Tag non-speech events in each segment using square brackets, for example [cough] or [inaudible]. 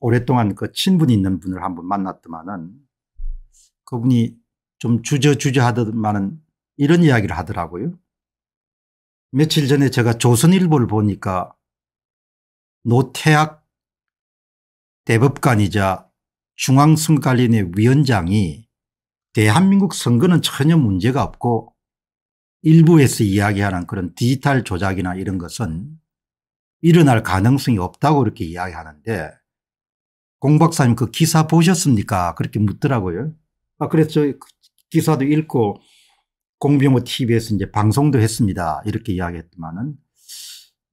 오랫동안 그 친분이 있는 분을 한번 만났더만은 그분이 좀 주저주저 하더만은 이런 이야기를 하더라고요. 며칠 전에 제가 조선일보를 보니까 노태학 대법관이자 중앙선관리원회 위원장이 대한민국 선거는 전혀 문제가 없고 일부에서 이야기하는 그런 디지털 조작이나 이런 것은 일어날 가능성이 없다고 이렇게 이야기하는데 공 박사님 그 기사 보셨습니까? 그렇게 묻더라고요. 아, 그래서 그 기사도 읽고 공병호 TV에서 이제 방송도 했습니다. 이렇게 이야기했지만은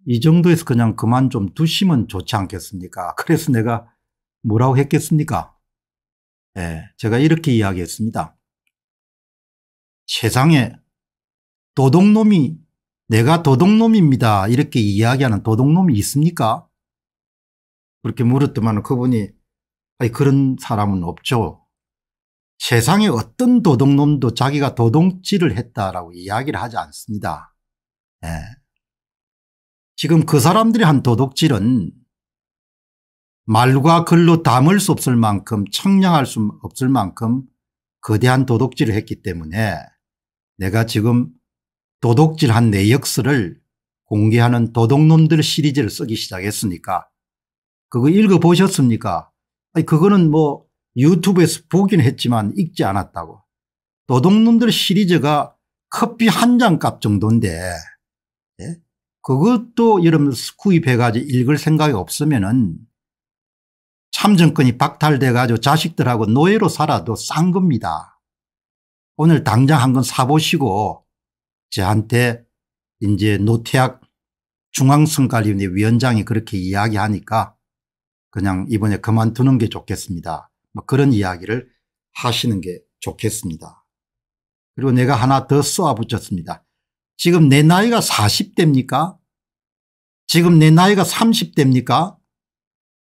이 정도에서 그냥 그만 좀 두시면 좋지 않겠습니까? [laughs] 그래서 내가 뭐라고 했겠습니까? 예, 제가 이렇게 이야기했습니다. 세상에 도둑놈이 내가 도둑놈입니다. 이렇게 이야기하는 도둑놈이 있습니까? 그렇게 물었더만 그분이 아니 그런 사람은 없죠. 세상에 어떤 도둑놈도 자기가 도둑질을 했다라고 이야기를 하지 않습니다. 예. 지금 그 사람들이 한 도둑질은 말과 글로 담을 수 없을 만큼 청량할 수 없을 만큼 거대한 도둑질을 했기 때문에 내가 지금 도둑질한 내역설을 공개하는 도둑놈들 시리즈를 쓰기 시작했으니까 그거 읽어보셨습니까? 아니, 그거는 뭐 유튜브에서 보긴 했지만 읽지 않았다고. 도둑놈들 시리즈가 커피 한 잔 값 정도인데 예? 그것도 여러분들 구입해 가지고 읽을 생각이 없으면은 참정권이 박탈돼 가지고 자식들하고 노예로 살아도 싼 겁니다. 오늘 당장 한 건 사보시고 저한테 이제 노태학 중앙선관리원회 위원장이 그렇게 이야기하니까 그냥 이번에 그만두는 게 좋겠습니다. 뭐 그런 이야기를 하시는 게 좋겠습니다. 그리고 내가 하나 더 쏘아붙였습니다. 지금 내 나이가 40대입니까? 지금 내 나이가 30대입니까?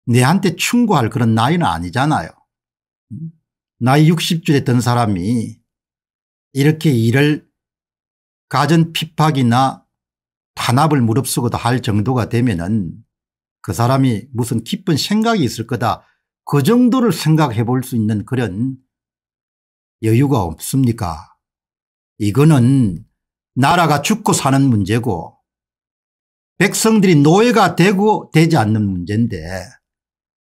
내한테 충고할 그런 나이는 아니잖아요. 나이 6 0주에든 사람이 이렇게 일을 가전 핍박이나 탄압을 무릅쓰고도 할 정도가 되면은 그 사람이 무슨 기쁜 생각이 있을 거다 그 정도를 생각해 볼 수 있는 그런 여유가 없습니까 이거는 나라가 죽고 사는 문제고 백성들이 노예가 되고 되지 않는 문제인데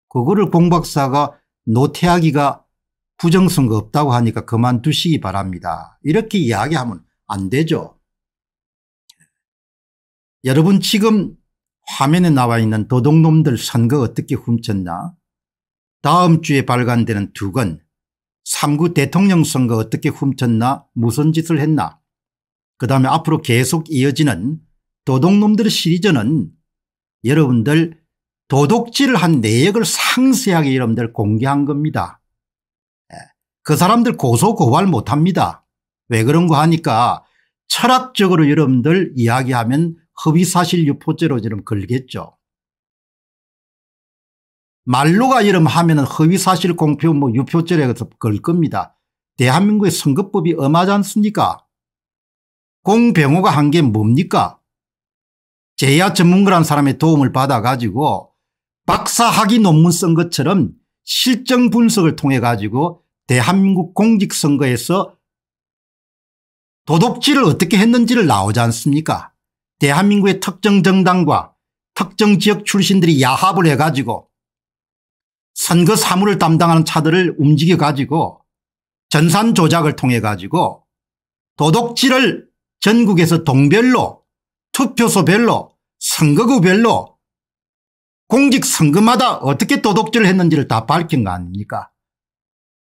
그거를 공박사가 노태하기가 부정선거 없다고 하니까 그만두시기 바랍니다. 이렇게 이야기하면 안 되죠. 여러분 지금 화면에 나와 있는 도둑놈들 선거 어떻게 훔쳤나 다음 주에 발간되는 두건 3구 대통령 선거 어떻게 훔쳤나 무슨 짓을 했나 그 다음에 앞으로 계속 이어지는 도둑놈들 의 시리즈는 여러분들 도둑질을 한 내역을 상세하게 여러분들 공개한 겁니다. 예, 그 사람들 고소고발 못합니다. 왜 그런 거 하니까 철학적으로 여러분들 이야기하면 허위사실 유포죄로 지금 걸겠죠. 말로가 이름 하면 허위사실 공표 뭐 유표죄라서 걸 겁니다. 대한민국의 선거법이 엄하지 않습니까? 공병호가 한 게 뭡니까? 제야 전문가란 사람의 도움을 받아가지고 박사학위 논문 쓴 것처럼 실정 분석을 통해 가지고 대한민국 공직선거에서 도덕질을 어떻게 했는지를 나오지 않습니까? 대한민국의 특정 정당과 특정 지역 출신들이 야합을 해가지고 선거 사무를 담당하는 차들을 움직여 가지고 전산 조작을 통해 가지고 도덕질을 전국에서 동별로 투표소별로 선거구별로 공직선거마다 어떻게 도덕질을 했는지를 다 밝힌 거 아닙니까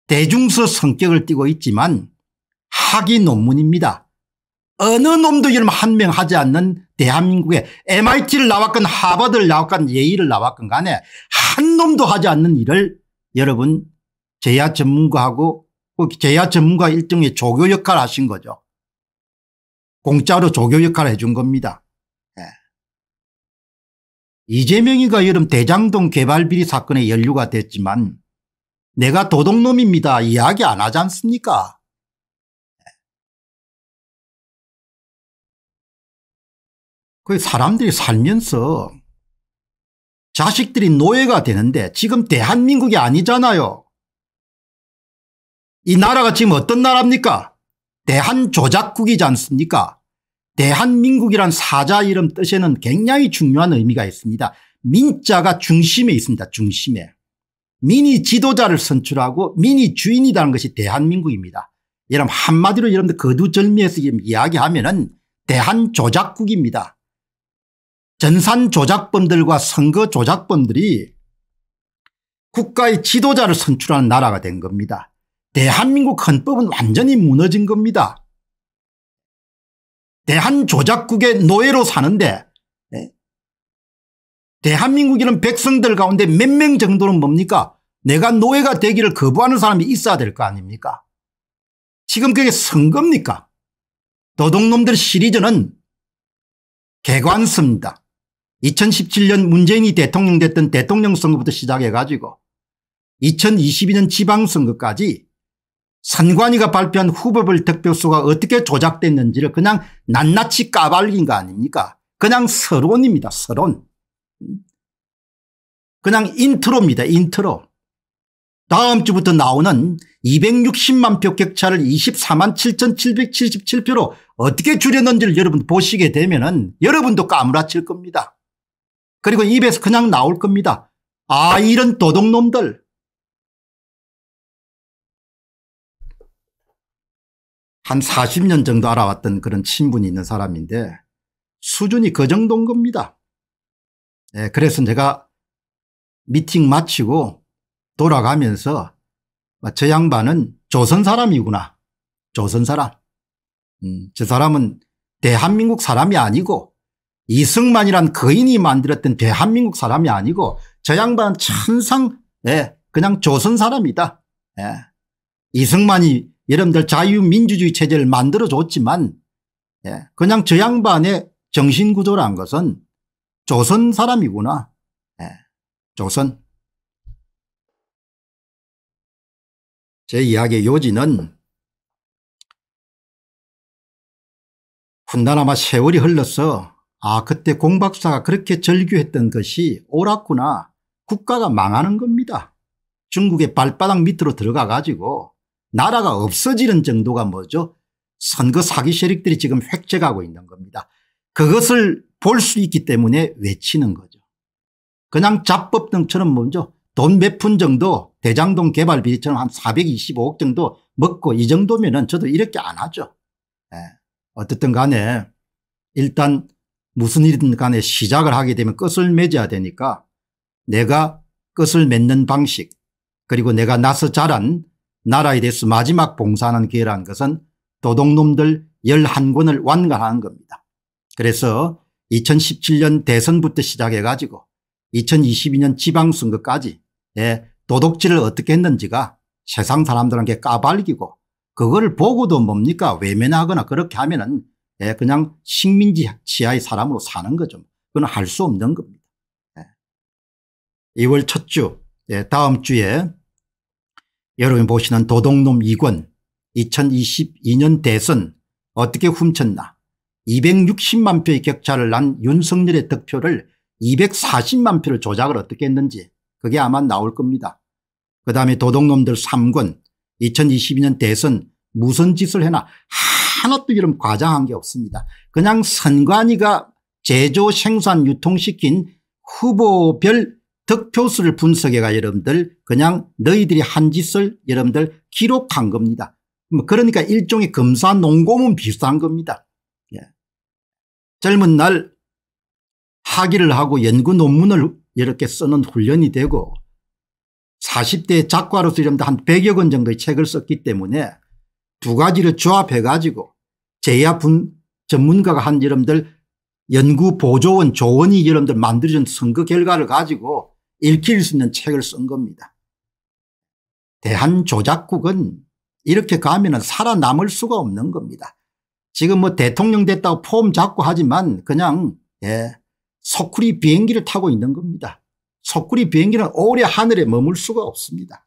대중서 성격을 띠고 있지만 학위 논문입니다. 어느 놈도 이름 한 명 하지 않는 대한민국에 MIT를 나왔건 하버드를 나왔건 예의를 나왔건 간에 한 놈도 하지 않는 일을 여러분 제야 전문가하고 제야 전문가 일종의 조교 역할을 하신 거죠. 공짜로 조교 역할을 해준 겁니다. 예. 이재명이가 여름 대장동 개발비리 사건에 연루가 됐지만 내가 도둑놈입니다 이야기 안 하지 않습니까 그 사람들이 살면서 자식들이 노예가 되는데 지금 대한민국이 아니잖아요. 이 나라가 지금 어떤 나라입니까? 대한조작국이지 않습니까? 대한민국이란 사자 이름 뜻에는 굉장히 중요한 의미가 있습니다. 민자가 중심에 있습니다. 중심에. 민이 지도자를 선출하고 민이 주인이라는 것이 대한민국입니다. 여러분 한마디로 여러분들 거두절미해서 이야기하면 은 대한조작국입니다. 전산 조작범들과 선거 조작범들이 국가의 지도자를 선출하는 나라가 된 겁니다. 대한민국 헌법은 완전히 무너진 겁니다. 대한조작국의 노예로 사는데 네? 대한민국이란 백성들 가운데 몇 명 정도는 뭡니까 내가 노예가 되기를 거부하는 사람이 있어야 될 거 아닙니까 지금 그게 선거입니까 도둑놈들 시리즈는 개관습니다 2017년 문재인이 대통령 됐던 대통령 선거부터 시작해 가지고 2022년 지방선거까지 선관위가 발표한 후보별 득표수가 어떻게 조작됐는지를 그냥 낱낱이 까발린 거 아닙니까 그냥 서론입니다 서론 그냥 인트로입니다 인트로 다음 주부터 나오는 260만 표 격차를 24만 7777표로 어떻게 줄였는지를 여러분 보시게 되면 은 여러분도 까무라칠 겁니다 그리고 입에서 그냥 나올 겁니다. 아 이런 도둑놈들. 한 40년 정도 알아왔던 그런 친분이 있는 사람인데 수준이 그 정도인 겁니다. 네, 그래서 제가 미팅 마치고 돌아가면서 아, 저 양반은 조선 사람이구나. 조선 사람. 음, 저 사람은 대한민국 사람이 아니고 이승만이란 거인이 만들었던 대한민국 사람이 아니고 저 양반은 천상 예, 그냥 조선 사람이다. 예. 이승만이 여러분들 자유민주주의 체제를 만들어줬지만 예, 그냥 저 양반의 정신구조란 것은 조선 사람이구나. 예, 조선. 제 이야기의 요지는 훈다아마 세월이 흘러서 아 그때 공박사가 그렇게 절규했던 것이 옳았구나 국가가 망하는 겁니다. 중국의 발바닥 밑으로 들어가 가지고 나라가 없어지는 정도가 뭐죠 선거 사기 세력들이 지금 획책하고 있는 겁니다. 그것을 볼 수 있기 때문에 외치는 거죠. 그냥 잡법 등처럼 뭐죠 돈 몇 푼 정도 대장동 개발 비리처럼 한 425억 정도 먹고 이 정도면 은 저도 이렇게 안 하죠. 네. 어쨌든 간에 일단 무슨 일든 간에 시작을 하게 되면 끝을 맺어야 되니까 내가 끝을 맺는 방식 그리고 내가 나서 자란 나라에 대해서 마지막 봉사하는 기회라는 것은 도둑놈들 11권을 완간하는 겁니다. 그래서 2017년 대선부터 시작해 가지고 2022년 지방선거까지 예, 도둑질을 어떻게 했는지가 세상 사람들한테 까발리고 그거를 보고도 뭡니까 외면하거나 그렇게 하면 은 예, 그냥 식민지 지하의 사람으로 사는 거죠. 그건 할 수 없는 겁니다. 예. 2월 첫 주, 예, 다음 주에 여러분 이 보시는 도둑놈 2권 2022년 대선 어떻게 훔쳤나 260만 표의 격차를 난 윤석열의 득표를 240만 표를 조작을 어떻게 했는지 그게 아마 나올 겁니다. 그 다음에 도둑놈들 3권 2022년 대선 무슨 짓을 해나 한어도이든 과장한 게 없습니다. 그냥 선관위가 제조 생산 유통시킨 후보별 득표수를 분석해가 여러분들 그냥 너희들이 한 짓을 여러분들 기록한 겁니다. 뭐 그러니까 일종의 검사 농고문 비슷한 겁니다. 예. 젊은 날 학위를 하고 연구 논문을 이렇게 쓰는 훈련이 되고 40대 작가로서 이런 한 100여 권 정도의 책을 썼기 때문에 두 가지를 조합해 가지고 제야 분 전문가가 한 여러분들 연구 보조원 조원이 여러분들 만들어준 선거 결과를 가지고 읽힐 수 있는 책을 쓴 겁니다. 대한조작국은 이렇게 가면 살아남을 수가 없는 겁니다. 지금 뭐 대통령 됐다고 폼 잡고 하지만 그냥 예, 소쿠리 비행기를 타고 있는 겁니다. 소쿠리 비행기는 오래 하늘에 머물 수가 없습니다.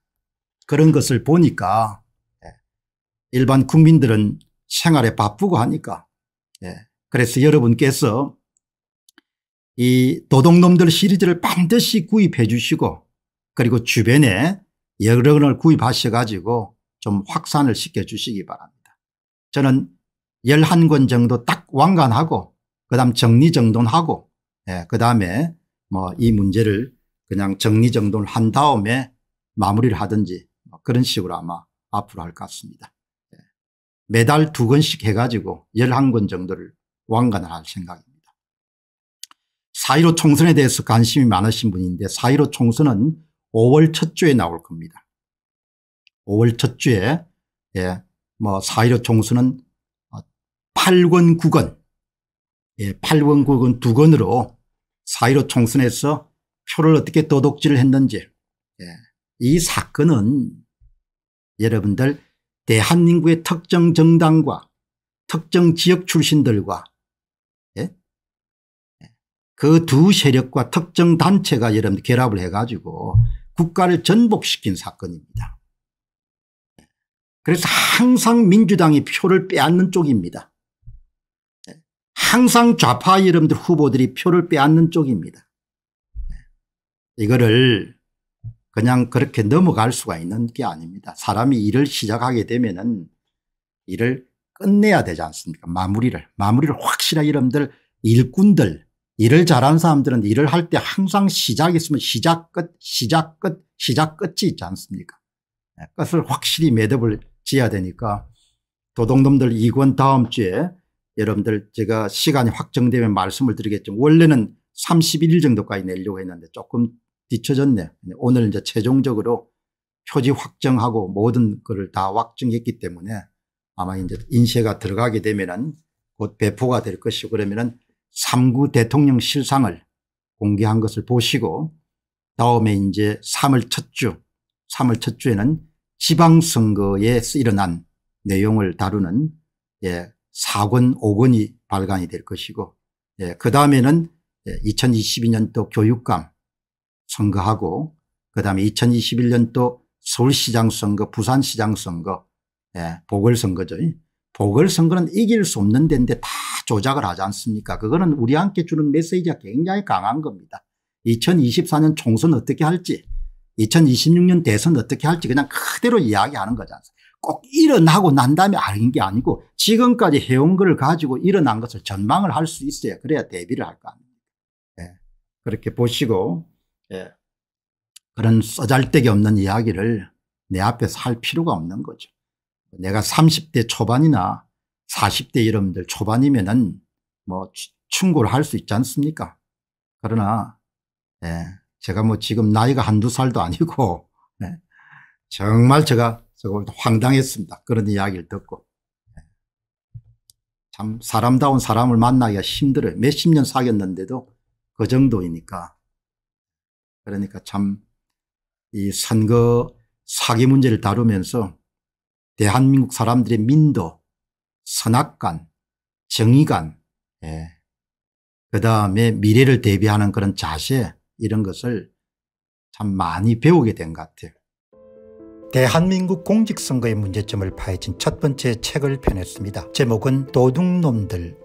그런 것을 보니까 일반 국민들은 생활에 바쁘고 하니까 예. 그래서 여러분께서 이 도둑놈들 시리즈를 반드시 구입해 주시고 그리고 주변에 여러 권을 구입하셔 가지고 좀 확산을 시켜 주시기 바랍니다. 저는 11권 정도 딱 완간하고 그 다음 정리정돈하고 예, 그 다음에 뭐 이 문제를 그냥 정리정돈한 다음에 마무리를 하든지 뭐 그런 식으로 아마 앞으로 할 것 같습니다. 매달 두 권씩 해가지고 11권 정도를 왕관을 할 생각입니다. 4.15 총선에 대해서 관심이 많으신 분인데 4.15 총선은 5월 첫 주에 나올 겁니다. 5월 첫 주에 예, 뭐4.15 총선은 8권 9권 예, 8권 9권 2권으로 4.15 총선에서 표를 어떻게 도둑질을 했는지 예, 이 사건은 여러분들 대한민국의 예, 특정 정당과 특정 지역 출신들과 예? 예. 그두 세력과 특정 단체가 여러분 결합을 해가지고 국가를 전복시킨 사건입니다. 예. 그래서 항상 민주당이 표를 빼앗는 쪽입니다. 항상 좌파 여러분들 후보들이 표를 빼앗는 쪽입니다. 이거를 그냥 그렇게 넘어갈 수가 있는 게 아닙니다. 사람이 일을 시작하게 되면은 일을 끝내야 되지 않습니까? 마무리를. 마무리를 확실하게 여러분들 일꾼들 일을 잘하는 사람들은 일을 할 때 항상 시작 있으면 시작 끝 시작 끝 시작 끝이 있지 않습니까? 네, 끝을 확실히 매듭을 지어야 되니까 도둑놈들 이권 다음 주에 여러분들 제가 시간이 확정되면 말씀을 드리겠지만 원래는 31일 정도까지 내려고 했는데 조금 뒤쳐졌네. 오늘 이제 최종적으로 표지 확정하고 모든 것을 다 확정했기 때문에 아마 이제 인쇄가 들어가게 되면은 곧 배포가 될 것이고 그러면은 3구 대통령 실상을 공개한 것을 보시고 다음에 이제 3월 첫 주, 3월 첫 주에는 지방선거에 일어난 내용을 다루는 예, 4권, 5권이 발간이 될 것이고 예, 그 다음에는 2022년도 예, 교육감 선거하고 그다음에 2021년도 서울시장 선거 부산시장 선거 예, 보궐선거죠. 보궐선거는 이길 수 없는 데인데 다 조작을 하지 않습니까 그거는 우리한테 주는 메시지가 굉장히 강한 겁니다. 2024년 총선 어떻게 할지 2026년 대선 어떻게 할지 그냥 그대로 이야기하는 거잖 않습니까 꼭 일어나고 난 다음에 아닌게 아니고 지금까지 해온 걸 가지고 일어난 것을 전망을 할 수 있어야 그래야 대비를 할 거 아닙니까 예, 그렇게 보시고 예. 그런 써잘데기 없는 이야기를 내 앞에서 할 필요가 없는 거죠. 내가 30대 초반이나 40대 여러분들 초반이면은 뭐 충고를 할 수 있지 않습니까? 그러나 예, 제가 뭐 지금 나이가 한두 살도 아니고 예, 정말 제가 황당했습니다. 그런 이야기를 듣고 예. 참 사람다운 사람을 만나기가 힘들어요. 몇십 년 사귀었는데도 그 정도이니까 그러니까 참 이 선거 사기 문제를 다루면서 대한민국 사람들의 민도, 선악관, 정의관, 예. 그 다음에 미래를 대비하는 그런 자세 이런 것을 참 많이 배우게 된 것 같아요. 대한민국 공직선거의 문제점을 파헤친 첫 번째 책을 펴냈습니다. 제목은 도둑놈들